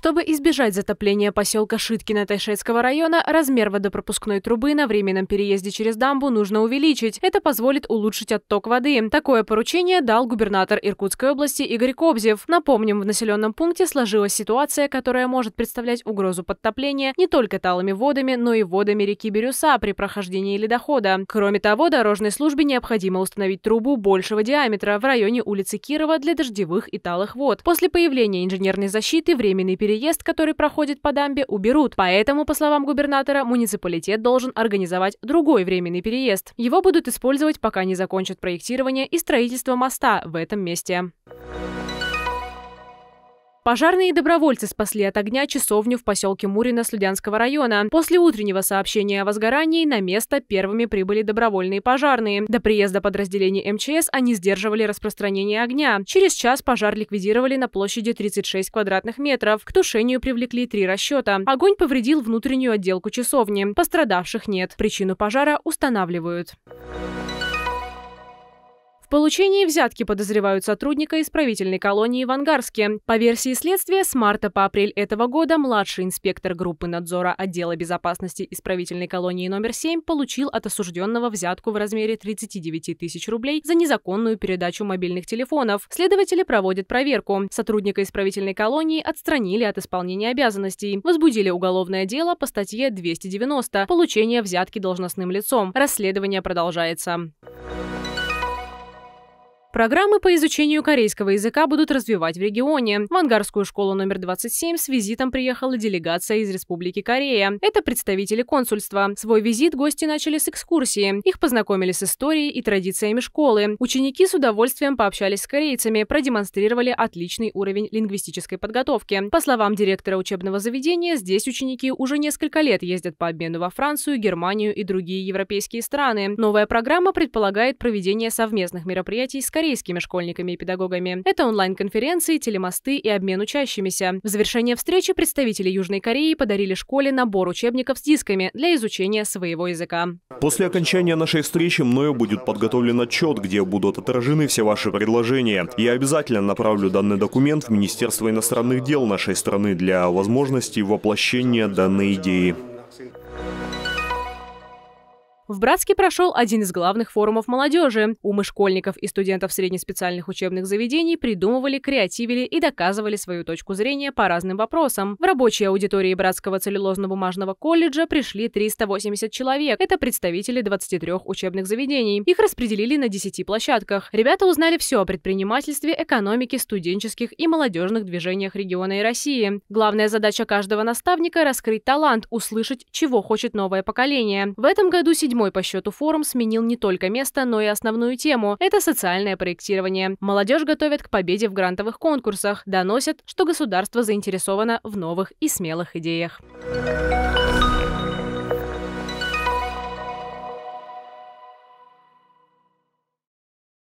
Чтобы избежать затопления поселка Шиткина Тайшетского района, размер водопропускной трубы на временном переезде через дамбу нужно увеличить. Это позволит улучшить отток воды. Такое поручение дал губернатор Иркутской области Игорь Кобзев. Напомним, в населенном пункте сложилась ситуация, которая может представлять угрозу подтопления не только талыми водами, но и водами реки Бирюса при прохождении ледохода. Кроме того, дорожной службе необходимо установить трубу большего диаметра в районе улицы Кирова для дождевых и талых вод. После появления инженерной защиты временный переезд переезд, который проходит по дамбе, уберут. Поэтому, по словам губернатора, муниципалитет должен организовать другой временный переезд. Его будут использовать, пока не закончат проектирование и строительство моста в этом месте. Пожарные и добровольцы спасли от огня часовню в поселке Мурина Слюдянского района. После утреннего сообщения о возгорании на место первыми прибыли добровольные пожарные. До приезда подразделений МЧС они сдерживали распространение огня. Через час пожар ликвидировали на площади 36 квадратных метров. К тушению привлекли три расчета. Огонь повредил внутреннюю отделку часовни. Пострадавших нет. Причину пожара устанавливают. В получении взятки подозревают сотрудника исправительной колонии в Ангарске. По версии следствия, с марта по апрель этого года младший инспектор группы надзора отдела безопасности исправительной колонии номер 7 получил от осужденного взятку в размере 39 тысяч рублей за незаконную передачу мобильных телефонов. Следователи проводят проверку. Сотрудника исправительной колонии отстранили от исполнения обязанностей. Возбудили уголовное дело по статье 290 «Получение взятки должностным лицом». Расследование продолжается. Программы по изучению корейского языка будут развивать в регионе. В Ангарскую школу номер 27 с визитом приехала делегация из Республики Корея. Это представители консульства. Свой визит гости начали с экскурсии. Их познакомили с историей и традициями школы. Ученики с удовольствием пообщались с корейцами, продемонстрировали отличный уровень лингвистической подготовки. По словам директора учебного заведения, здесь ученики уже несколько лет ездят по обмену во Францию, Германию и другие европейские страны. Новая программа предполагает проведение совместных мероприятий с корейскими школьниками и педагогами. Это онлайн-конференции, телемосты и обмен учащимися. В завершение встречи представители Южной Кореи подарили школе набор учебников с дисками для изучения своего языка. После окончания нашей встречи мною будет подготовлен отчет, где будут отражены все ваши предложения. Я обязательно направлю данный документ в Министерство иностранных дел нашей страны для возможности воплощения данной идеи. В Братске прошел один из главных форумов молодежи. Умы школьников и студентов среднеспециальных учебных заведений придумывали, креативили и доказывали свою точку зрения по разным вопросам. В рабочей аудитории Братского целлюлозно-бумажного колледжа пришли 380 человек. Это представители 23 учебных заведений. Их распределили на 10 площадках. Ребята узнали все о предпринимательстве, экономике, студенческих и молодежных движениях региона и России. Главная задача каждого наставника – раскрыть талант, услышать, чего хочет новое поколение. В этом году 7 Седьмой по счету форум сменил не только место, но и основную тему – это социальное проектирование. Молодежь готовит к победе в грантовых конкурсах, доносят, что государство заинтересовано в новых и смелых идеях. Thank you